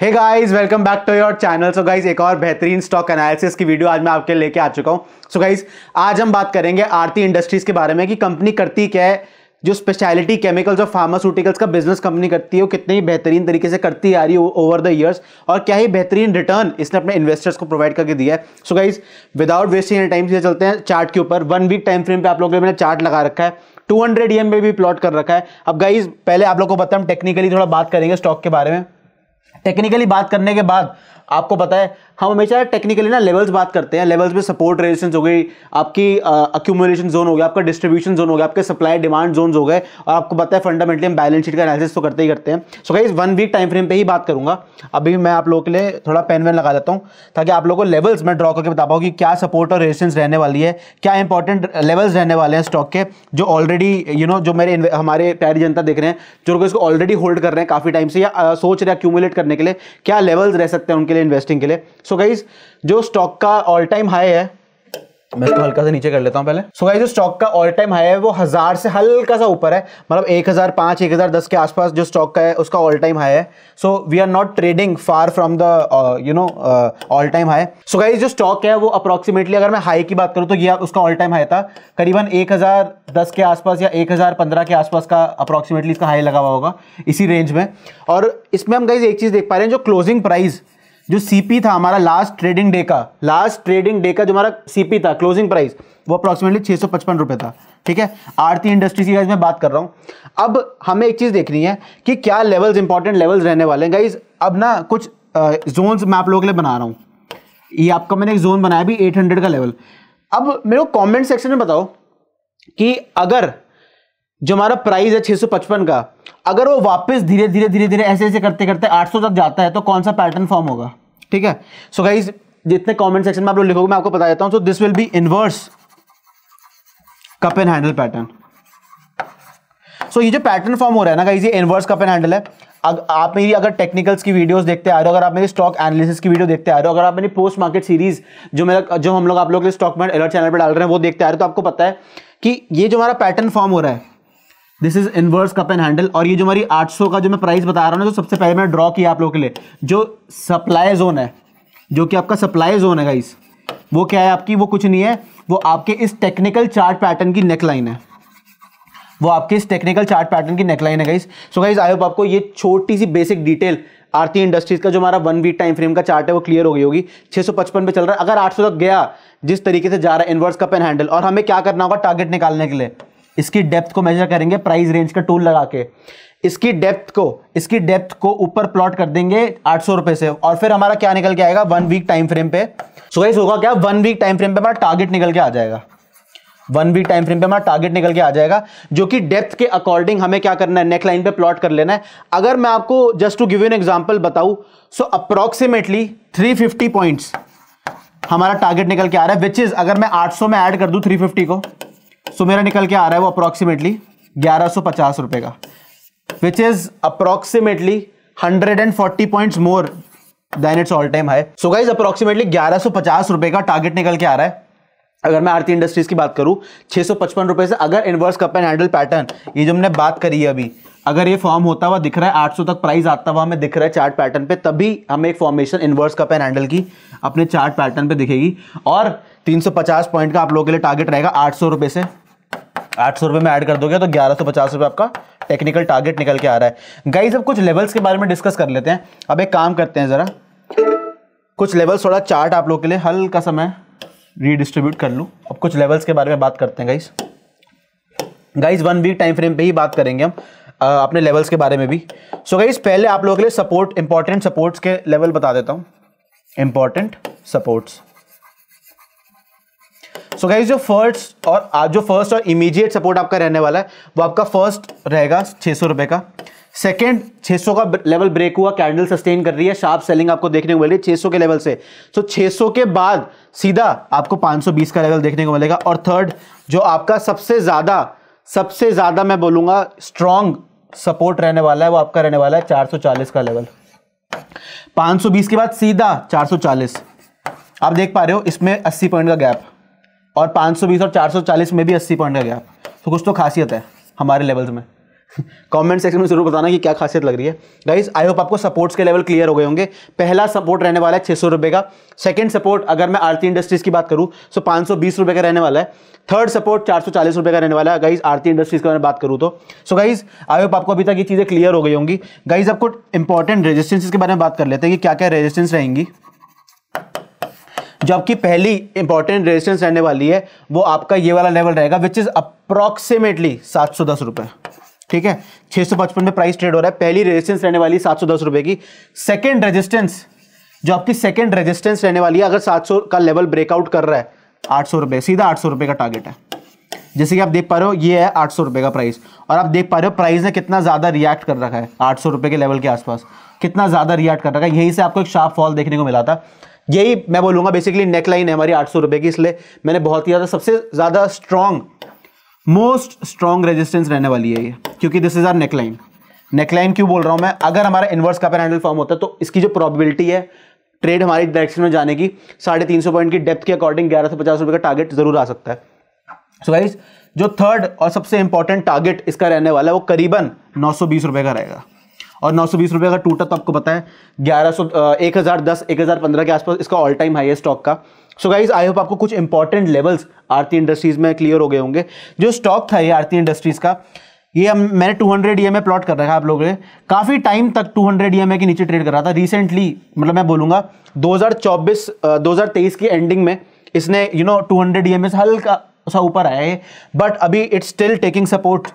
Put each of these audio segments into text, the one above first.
Hey guys welcome back to your channel so guys एक और बेहतरीन स्टॉक एनालिसिस की वीडियो आज मैं आपके लेके आ चुका हूँ सो गाइस आज हम बात करेंगे आरती इंडस्ट्रीज के बारे में कि कंपनी करती क्या है जो स्पेशलिटी केमिकल्स और फार्मास्यूटिकल्स का बिजनेस कंपनी करती है वो कितनी बेहतरीन तरीके से करती आ रही है ओवर द ईयर्स और क्या ही बेहतरीन रिटर्न इसने अपने इन्वेस्टर्स को प्रोवाइड करके दिया है so guys without wasting any time से चलते हैं चार्ट के ऊपर वन वीक टाइम फ्रेम पे आप लोगों ने मैंने चार्ट लगा रखा है 200 हंड्रेड में भी प्लॉट कर रखा है अब गाइज पहले आप लोग को बताऊँ टेक्निकली थोड़ा बात करेंगे स्टॉक के बारे में टेक्निकली बात करने के बाद आपको पता है हम हमेशा टेक्निकली ना लेवल्स बात करते हैं लेवल्स में सपोर्ट रेजिस्टेंस हो गई आपकी अक्यूमुलेशन जोन हो गया आपका डिस्ट्रीब्यूशन जोन हो गया आपके सप्लाई डिमांड जोन हो गए और आपको पता है फंडामेंटली हम बैलेंस शीट का एनालिसिस तो करते ही करते हैं so guys one week time frame पर ही बात करूंगा अभी मैं आप लोगों के लिए थोड़ा पेन वेन लगा देता हूँ ताकि आप लोगों को लेवल्स मैं ड्रॉ करके बता पाऊँ कि क्या सपोर्ट और रेजिस्टेंस रहने वाली है क्या इंपॉर्टेंट लेवल्स रहने वाले हैं स्टॉक के जो ऑलरेडी यू नो जो मेरे हमारे प्यारी जनता देख रहे हैं जो लोग इसको ऑलरेडी होल्ड कर रहे हैं काफ़ी टाइम से या सोच रहे हैं अक्यूमुलेट करने के लिए क्या लेवल्स रह सकते हैं उनके लिए इन्वेस्टिंग के लिए सो so गाइज जो स्टॉक का ऑल टाइम हाई है मैं तो हल्का सा नीचे कर लेता हूँ पहले सो गाइस जो स्टॉक का ऑल टाइम हाई है वो हज़ार से हल्का सा ऊपर है मतलब एक हज़ार पाँच एक हज़ार दस के आसपास जो स्टॉक का है उसका ऑल टाइम हाई है so we are not trading far from the you know all time high so guys जो स्टॉक है वो अप्रॉक्सीमेटली अगर मैं हाई की बात करूँ तो ये उसका ऑल टाइम हाई था करीबन एक के आसपास या एक के आसपास का अप्रॉक्सीमेटली इसका हाई लगा हुआ होगा इसी रेंज में और इसमें हम गाइज एक चीज़ देख पा रहे हैं जो क्लोजिंग प्राइस जो सीपी था हमारा लास्ट ट्रेडिंग डे का लास्ट ट्रेडिंग डे का जो हमारा सीपी था क्लोजिंग प्राइस वो अप्रॉक्सिमेटली छः सौ पचपन रुपये था ठीक है आरती इंडस्ट्रीज की मैं बात कर रहा हूँ अब हमें एक चीज़ देखनी है कि क्या लेवल्स इंपॉर्टेंट लेवल्स रहने वाले हैं गाइज अब ना कुछ जोन मैं आप लोगों के लिए बना रहा हूँ ये आपका मैंने एक जोन बनाया भी 800 का लेवल अब मेरे को कमेंट सेक्शन में बताओ कि अगर जो हमारा प्राइस है 655 का अगर वो वापस धीरे धीरे धीरे धीरे ऐसे ऐसे करते करते 800 तक जाता है तो कौन सा पैटर्न फॉर्म होगा ठीक है सो so गाइज जितने कमेंट सेक्शन में आप लोग लिखोगे मैं आपको बता देता हूँ so this will be inverse cup and handle pattern so ये जो पैटर्न फॉर्म हो रहा है ना गाइज ये इनवर्स कप एंड हैंडल है अग, आप मेरी अगर टेक्निकल्स की वीडियोस देखते आ रहे हो अगर आप मेरी स्टॉक एनालिसिस की वीडियो देखते आ रहे हो अगर आप मेरी पोस्ट मार्केट सीरीज जो मेरा जो हम लोग आप लोग स्टॉक में अलर्ट चैनल पर डाल रहे हैं वो देखते आ रहे हो तो आपको पता है कि ये जो हमारा पैटर्न फॉर्म हो रहा है this is inverse cup and handle और ये जो हमारी 800 का जो मैं प्राइस बता रहा हूँ ना तो सबसे पहले मैंने ड्रॉ किया आप लोगों के लिए जो सप्लाई जोन है जो कि आपका सप्लाई जोन है गाइस वो क्या है आपकी वो कुछ नहीं है वो आपके इस टेक्निकल चार्ट पैटर्न की नेकलाइन है वो आपके इस टेक्निकल चार्ट पैटर्न की नेकलाइन है guys so guys I hope आपको ये छोटी सी बेसिक डिटेल आरती इंडस्ट्रीज का जो हमारा वन वीक टाइम फ्रेम का चार्ट है वो क्लियर हो गई होगी 655 पे चल रहा है अगर 800 तक गया जिस तरीके से जा रहा है इनवर्स कप एंड हैंडल और हमें क्या करना होगा टारगेट निकालने के लिए इसकी डेप्थ को मेजर करेंगे प्राइस रेंज का टूल लगा के इसकी डेप्थ को इसकी डेप्थ को ऊपर प्लॉट कर देंगे आठ सौ रुपए से और फिर हमारा क्या निकल के आएगा वन वीक टाइम फ्रेम पे सो so, होगा क्या वन वीक टाइम फ्रेम पे हमारा टारगेट निकल के आ जाएगा वन वीक टाइम फ्रेम पे हमारा टारगेट निकल के आ जाएगा जो कि डेप्थ के अकॉर्डिंग हमें क्या करना है नेक लाइन पे प्लॉट कर लेना है अगर मैं आपको just to give an example बताऊं सो अप्रोक्सीमेटली फिफ्टी पॉइंट हमारा टारगेट निकल के आ रहा है विच इज अगर मैं 800 में ऐड कर दूं 350 को सो मेरा निकल के आ रहा है वो अप्रोक्सीमेटली ग्यारह सौ पचास का which is approximately hundred and forty point more than it's all time high so guys approximately ग्यारह सौ पचास रुपए का टारगेट निकल के आ रहा है अगर मैं आरती इंडस्ट्रीज की बात करूं छह सौ पचपन रुपए से अगर inverse cup and handle pattern ये जो हमने बात करी है अभी अगर ये फॉर्म होता हुआ दिख रहा है 800 तक प्राइस आता हुआ हमें दिख रहा है चार्ट पैटर्न पे तभी हमें एक formation inverse cup and handle की अपने चार्ट पैटर्न पे दिखेगी और 350 पॉइंट का आप लोगों के लिए टारगेट रहेगा आठ सौ से आठ सौ रुपये में ऐड कर दोगे तो ग्यारह सौ पचास रुपये आपका टेक्निकल टारगेट निकल के आ रहा है गाइज अब कुछ लेवल्स के बारे में डिस्कस कर लेते हैं अब एक काम करते हैं ज़रा कुछ लेवल्स थोड़ा चार्ट आप लोग के लिए हल्का सा मैं रीडिस्ट्रीब्यूट कर लूँ अब कुछ लेवल्स के बारे में बात करते हैं guys guys one week time frame पे ही बात करेंगे हम अपने लेवल्स के बारे में भी सो so गाइज पहले आप लोगों के लिए सपोर्ट इंपॉर्टेंट सपोर्ट्स के लेवल बता देता हूँ इंपॉर्टेंट सपोर्ट्स सो गाइज जो फर्स्ट और जो फर्स्ट और इमीडिएट सपोर्ट आपका रहने वाला है वो आपका फर्स्ट रहेगा छः सौ रुपये का सेकेंड 600 का लेवल ब्रेक हुआ कैंडल सस्टेन कर रही है शार्प सेलिंग आपको देखने को मिल रही है 600 के लेवल से सो so, 600 के बाद सीधा आपको 520 का लेवल देखने को मिलेगा और थर्ड जो आपका सबसे ज़्यादा सबसे ज़्यादा मैं बोलूँगा स्ट्रॉन्ग सपोर्ट रहने वाला है वो आपका रहने वाला है 440 का लेवल 520 के बाद सीधा 440 आप देख पा रहे हो इसमें 80 पॉइंट का गैप और 520 और 440 में भी 80 पॉइंट का गया तो कुछ तो खासियत है हमारे लेवल्स में कमेंट सेक्शन में जरूर बताना कि क्या खासियत लग रही है गाइज आई होप आपको सपोर्ट्स के लेवल क्लियर हो गए होंगे पहला सपोर्ट रहने वाला है छः सौ रुपये का सेकंड सपोर्ट अगर मैं आरती इंडस्ट्रीज़ की बात करूँ तो पाँच सौ बीस रुपये का रहने वाला है थर्ड सपोर्ट चार सौ चालीस रुपये का रहने वाला है गाइज आरती इंडस्ट्रीज़ की में बात करूँ तो सो गाइज आई होप आपको अभी तक ये चीज़ें क्लियर हो गई होंगी गाइज आपको इंपॉर्टेंट रेजिस्टेंसेज के बारे में बात कर लेते हैं कि क्या क्या रेजिस्टेंस रहेंगी जबकि पहली इंपॉर्टेंट रेजिस्टेंस रहने वाली है वो आपका ये वाला लेवल रहेगा विच इज़ अप्रॉक्सीमेटली सात सौ दस रुपए ठीक है छः सौ पचपन में प्राइस ट्रेड हो रहा है पहली रेजिस्टेंस रहने वाली सात सौ दस रुपए की सेकेंड रेजिस्टेंस जो आपकी सेकेंड रेजिस्टेंस रहने वाली है अगर सात सौ का लेवल ब्रेकआउट कर रहा है आठ सौ रुपए सीधा आठ सौ रुपए का टारगेट है जैसे कि आप देख पा रहे हो ये है आठ सौ रुपए का प्राइस और आप देख पा रहे हो प्राइस ने कितना ज़्यादा रिएक्ट कर रखा है आठ सौ रुपए के लेवल के आसपास कितना ज़्यादा रिएक्ट कर रखा है यही से आपको एक शार्प फॉल देखने को मिला था यही मैं बोलूँगा बेसिकली नेक लाइन है हमारी आठ सौ रुपये की इसलिए मैंने बहुत ही ज़्यादा सबसे ज़्यादा स्ट्रॉन्ग मोस्ट स्ट्रॉन्ग रेजिस्टेंस रहने वाली है ये क्योंकि this is our neckline क्यों बोल रहा हूँ मैं अगर हमारा इन्वर्स का हैंडल फॉर्म होता है तो इसकी जो प्रॉबिलिटी है ट्रेड हमारी डायरेक्शन में जाने की साढ़े तीन सौ पॉइंट की डेप्थ के अकॉर्डिंग ग्यारह सौ पचास रुपये का टारगेट जरूर आ सकता है सो so गाइज जो थर्ड और सबसे इंपॉर्टेंट टारगेट इसका रहने वाला है वो करीबन नौ सौ बीस रुपये का रहेगा और नौ सौ बीस रुपये का टूटा तो आपको पता है ग्यारह सौ एक हज़ार दस एक हज़ार पंद्रह के आसपास इसका ऑल टाइम हाई है स्टॉक का सो गाइज आई होप आपको कुछ इंपॉर्टेंट लेवल्स आरती इंडस्ट्रीज़ में क्लियर हो गए होंगे जो स्टॉक था ये आरती इंडस्ट्रीज़ का ये हम मैंने 200 ई ए प्लॉट कर रखा है आप लोगों ने काफ़ी टाइम तक 200 ई e के नीचे ट्रेड कर रहा था रिसेंटली मतलब मैं बोलूँगा 2024 2023 की एंडिंग में इसने यू नो 200 ई से हल्का सा ऊपर आया है बट अभी it's still taking support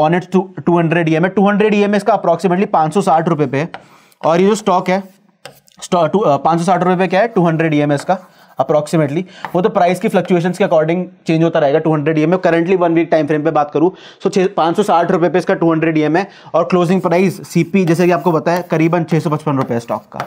on it two hundred E M two hundred E M S का अप्रॉक्सीमेटली पाँच सौ साठ रुपये पे और ये जो स्टॉक है स्टॉक uh, पाँच सौ साठ रुपये पे क्या है two hundred E M S का अप्रॉक्सीमेटली वो तो प्राइस की फ्लक्चुएशंस के अकॉर्डिंग चेंज होता रहेगा two hundred E M currently one week time frame पे बात करूँ सो छः पाँच सौ साठ रुपये पे इसका टू हंड्रेड ई एम है और क्लोजिंग प्राइस सी पी जैसे कि आपको बताया करीबन छः सौ पचपन रुपये स्टॉक का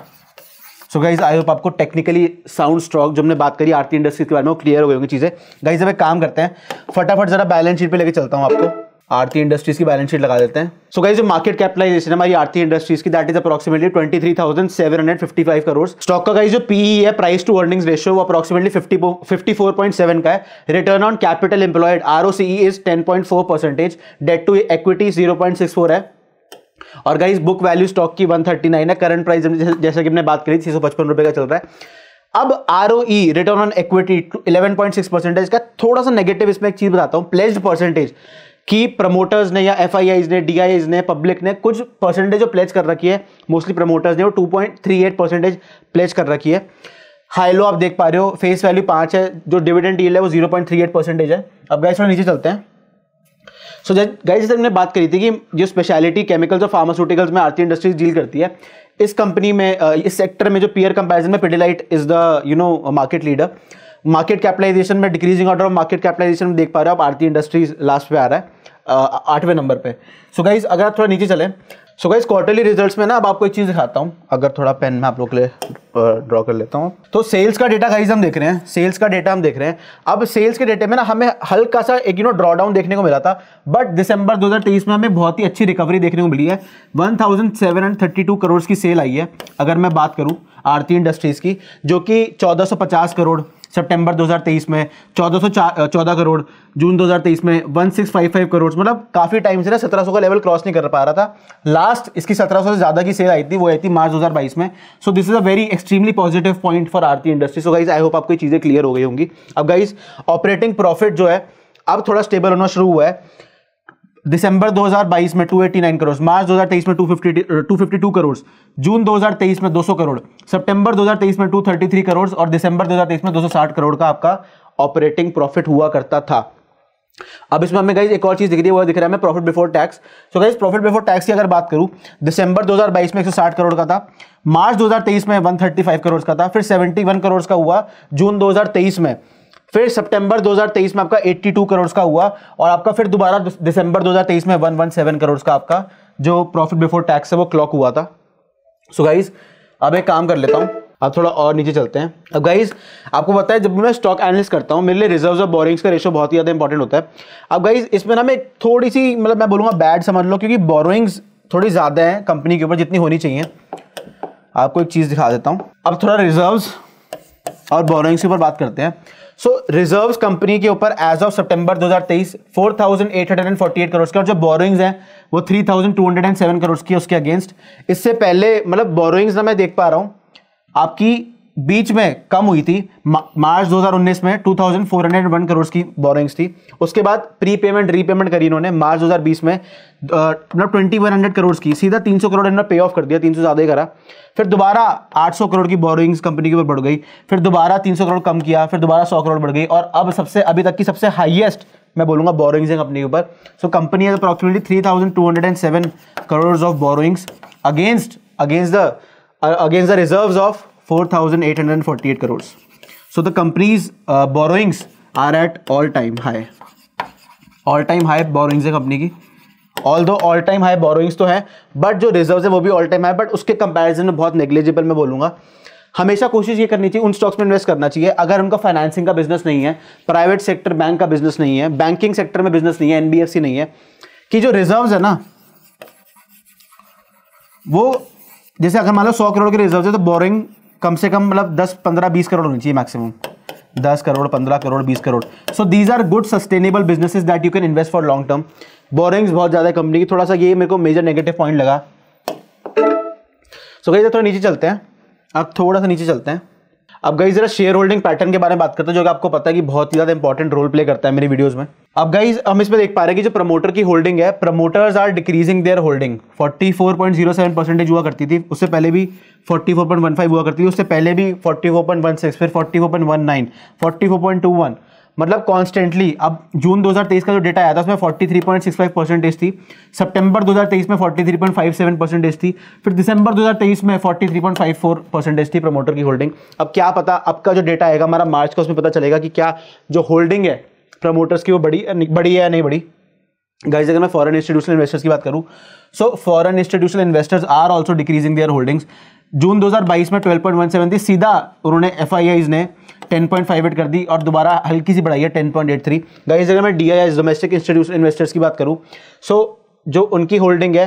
सो गाइज आई होप आपको टेक्निकली साउंड स्टॉक जो हमने बात करी आरती इंडस्ट्रीज के बारे में वो क्लियर हो गई होंगी चीज़ें गाइज अब एक काम करते हैं फटाफट जरा बैलेंस शीट पे लेके चलता हूँ आपको आरती इंडस्ट्रीज की बैलेंस शीट लगा देते हैं सो so गाइस जो मार्केट कैपिटलाइजेशन है हमारी आरती इंडस्ट्रीज की that is approximately five crore stock का गाइस जो पीई e है प्राइस टू अर्निंग्स रेशियो वो अप्रॉक्सिमेटली सेवन का है return on capital employed ROCE is ten point four percentage debt to equity zero point six four है और guys book value stock की one thirty nine है current price जैसे कि हमने बात करी छह सौ पचपन रुपए का चल रहा है अब our return on equity eleven point six percentage का थोड़ा सा नेगेटिव इसमें एक चीज बताता हूँ प्लेज्ड परसेंटेज कि प्रमोटर्स ने या एफ ने डी ने पब्लिक ने कुछ परसेंटेज जो प्लेज कर रखी है मोस्टली प्रमोटर्स ने वो two point three eight percentage pledge कर रखी है हाई लो आप देख पा रहे हो फेस वैल्यू पाँच है जो डिविडेंड डील है वो zero point three eight percentage है अब गाइस थोड़ा नीचे चलते हैं सो so, गाइस जैसे हमने बात करी थी कि जो स्पेशलिटी केमिकल्स और फार्मास्यूटिकल्स में आरती इंडस्ट्रीज डील करती है इस कंपनी में इस सेक्टर में जो पीयर कंपेरिजन में Pidilite is the you know market leader market capitalization में decreasing order of market capitalization में देख पा रहे हो आप आरती इंडस्ट्रीज लास्ट पे आ रहा है आठवें नंबर पे सो so गाइज अगर आप थोड़ा नीचे चले सो गाइज क्वार्टरली रिजल्ट्स में ना अब आपको एक चीज़ दिखाता हूँ अगर थोड़ा पेन में आप लोग ड्रॉ कर लेता हूँ तो सेल्स का डेटा गाइज हम देख रहे हैं सेल्स का डेटा हम देख रहे हैं अब सेल्स के डेटे में ना हमें हल्का सा एक यू नो ड्रॉडाउन देखने को मिला था बट दिसंबर 2023 में हमें बहुत ही अच्छी रिकवरी देखने को मिली है टू करोड़ की सेल आई है अगर मैं बात करूँ आरती इंडस्ट्रीज़ की जो कि पचास करोड़ सितंबर 2023 में चौदह सौ करोड़ जून 2023 में 1655 करोड़ मतलब काफ़ी टाइम से ना 1700 का लेवल क्रॉस नहीं कर पा रहा था लास्ट इसकी 1700 से ज़्यादा की सेल आई थी वो आई थी मार्च 2022 में so this is a very extremely positive point for Aarti industry so guys I hope आपको चीज़ें क्लियर हो गई होंगी अब गाइज ऑपरेटिंग प्रॉफिट जो है अब थोड़ा स्टेबल होना शुरू हुआ है दिसंबर 2022 में 289 करोड़ मार्च 2023 में 250 252 करोड़ जून 2023 में 200 करोड़ सितंबर 2023 में 233 करोड़ और दिसंबर 2023 में 260 करोड़ का आपका ऑपरेटिंग प्रॉफिट हुआ करता था अब इसमें हमें गाइज एक और चीज दिख रही है वो दिख रहा है हमें profit before tax so guys profit before tax की अगर बात करूं दिसंबर 2022 में 160 करोड़ का था मार्च 2023 में 135 करोड़ का था फिर 71 करोड़ का हुआ जून 2023 में फिर सितंबर 2023 में आपका 82 करोड़ का हुआ और आपका फिर दोबारा दिसंबर 2023 में 117 करोड़ का आपका जो प्रॉफिट बिफोर टैक्स है वो क्लॉक हुआ था सो so गाइज अब एक काम कर लेता हूँ अब थोड़ा और नीचे चलते हैं अब गाइज आपको पता है जब मैं स्टॉक एनालिस करता हूँ मेरे लिए रिजर्व और बोरिंग्स का रेशो बहुत ही ज़्यादा इंपॉर्टेंट होता है अब गाइज इसमें ना मैं थोड़ी सी मतलब मैं बोलूँगा बैड समझ लो क्योंकि बोरोइंग्स थोड़ी ज़्यादा है कंपनी के ऊपर जितनी होनी चाहिए आपको एक चीज़ दिखा देता हूँ अब थोड़ा रिजर्व्स और बोरोइंग्स के ऊपर बात करते हैं सो रिजर्व्स कंपनी के ऊपर एज ऑफ सितंबर 2023 4,848 करोड़ के और जो बोरोइंग्स हैं वो 3,207 करोड़ की उसके अगेंस्ट इससे पहले मतलब बोरोइंग्स ना मैं देख पा रहा हूँ आपकी बीच में कम हुई थी मार्च 2019 में 2401 करोड़ की बोरिंग्स थी उसके बाद प्री पेमेंट रीपेमेंट करी इन्होंने मार्च 2020 में मतलब ट्वेंटी वन हंड्रेड करोड़ की सीधा 300 करोड़ इन्होंने पे ऑफ कर दिया 300 ज़्यादा ही करा फिर दोबारा 800 करोड़ की बोरिंग्स कंपनी के ऊपर बढ़ गई फिर दोबारा 300 करोड़ कम किया फिर दोबारा सौ करोड़ बढ़ गई और अब सबसे अभी तक की सबसे हाइएस्ट मैं बोलूँगा बोरिंग्स है कंपनी के ऊपर so company has approximately three thousand two hundred and seven crore of borrowings against against the against the reserve of 4,848 crores. So the company's uh, borrowings are at all-time high. All-time high borrowings hai company ki although all time high borrowings to hai but jo reserves hai wo bhi all time high but uske comparison mein bahut negligible main bolunga हमेशा कोशिश ये करनी चाहिए उन stocks में invest करना चाहिए अगर उनका फाइनेंसिंग का बिजनेस नहीं है प्राइवेट सेक्टर बैंक का बिजनेस नहीं है बैंकिंग सेक्टर में बिजनेस नहीं है एनबीएफसी नहीं है कि जो रिजर्व्स है ना वो जैसे अगर मान लो सौ करोड़ के रिजर्व्स है तो बोरिंग कम से कम मतलब दस पंद्रह बीस करोड़ होनी चाहिए मैक्सिमम दस करोड़ पंद्रह करोड़ बीस crore so these are good sustainable businesses that you can invest for long term borrowings बहुत ज़्यादा है कंपनी की थोड़ा सा ये मेरे को मेजर नेगेटिव पॉइंट लगा सो so, कहीं थोड़ा नीचे चलते हैं अब थोड़ा सा नीचे चलते हैं अब गई जरा शेयर होल्डिंग पैटर्न के बारे में बात करते हैं जो कि आपको पता है कि बहुत ही ज्यादा इंपॉर्टेंट रोल प्ले करता है मेरी वीडियोस में अब गाइज हम इसमें देख पा रहे हैं कि जो प्रमोटर की होल्डिंग है promoters are decreasing their holding 44.07 percentage हुआ करती थी उससे पहले भी 44.15 हुआ करती थी उससे पहले भी 44.16 फिर 44.19 44.21 मतलब कॉन्स्टेंटली अब जून 2023 का जो डेटा आया था उसमें 43.65 परसेंटेज थी सितंबर 2023 में 43.57 परसेंटेज थी फिर दिसंबर 2023 में 43.54 परसेंटेज थी प्रमोटर की होल्डिंग अब क्या पता अब का जो डेटा आएगा हमारा मार्च का उसमें पता चलेगा कि क्या जो होल्डिंग है प्रमोटर्स की वो बड़ी बड़ी है या नहीं बड़ी गाइज अगर मैं फॉरन इंस्टीट्यूशनल इन्वेस्टर्स की बात करूँ so foreign institutional investors are also decreasing their holdings June 2022 में 12.17 थी सीधा उन्होंने एफ ने 10.58 कर दी और दोबारा हल्की सी बढ़ाई है टेन पॉइंट एट थ्री गई अगर मैं D I S domestic institution investors की बात करूँ सो जो उनकी होल्डिंग है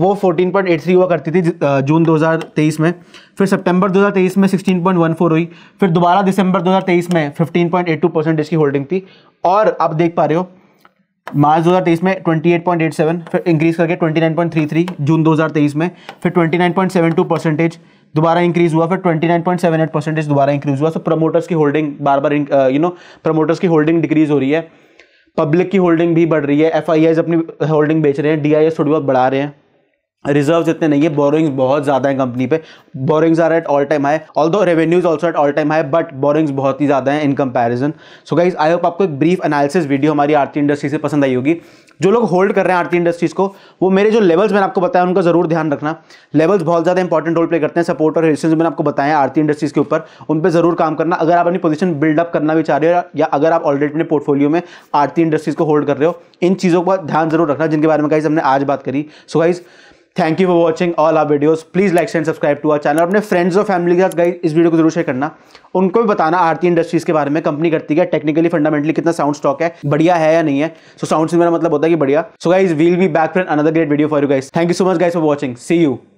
वो 14.83 हुआ करती थी जून 2023 में फिर सितंबर 2023 में 16.14 हुई फिर दोबारा दिसंबर 2023 में 15.82 परसेंटेज की होल्डिंग थी और आप देख पा रहे हो मार्च 2023 में 28.87 फिर इंक्रीज करके 29.33 जून 2023 में फिर 29.72 परसेंटेज दोबारा इंक्रीज हुआ फिर 29.78 परसेंटेज दोबारा इंक्रीज हुआ सो प्रमोटर्स की होल्डिंग बार बार यू नो प्रमोटर्स की होल्डिंग डिक्रीज हो रही है पब्लिक की होल्डिंग भी बढ़ रही है एफ अपनी होल्डिंग बेच रहे हैं डी थोड़ी बहुत बढ़ा रहे हैं रिजर्व्स इतने नहीं है बोरिंग्स बहुत ज़्यादा है कंपनी पे borrowings are at all time high although revenues also at all time high but borrowings बहुत ही ज़्यादा है in comparison so guys I hope आपको एक ब्रीफ एनालिसिस वीडियो हमारी आरती इंडस्ट्री से पसंद आई होगी जो लोग होल्ड कर रहे हैं आरती इंडस्ट्रीज़ को वो मेरे जो लेवल्स मैंने आपको बताया उनका जरूर ध्यान रखना लेवल्स बहुत ज़्यादा इंपॉर्टेंट रोल प्ले करते हैं सपोर्ट और रिलेशन मैंने आपको बताया आरती इंडस्ट्रीज़ के ऊपर उन पर जरूर काम करना अगर आप अपनी पोजिशन बिल्डअप करना भी चाह रहे हो या अगर आप ऑलरेडी अपने पोर्टफोलियो में आरती इंडस्ट्रीज़ को होल्ड कर रहे हो इन चीज़ों का ध्यान जरूर रखना जिनके बारे में गाइज हमने आज बात करी so guys thank you for watching all our videos please like and subscribe to our channel अपने फ्रेंड्स और फैमिली के साथ गई इस वीडियो को जरूर शेयर करना उनको भी बताना आरती इंडस्ट्रीज़ के बारे में कंपनी करती है टेक्निकली फंडामेंटली कितना साउंड स्टॉक है बढ़िया है या नहीं है सो साउंड से मेरा मतलब होता है कि बढ़िया so guys will be back friend another great video for you guys thank you so much guys for watching see you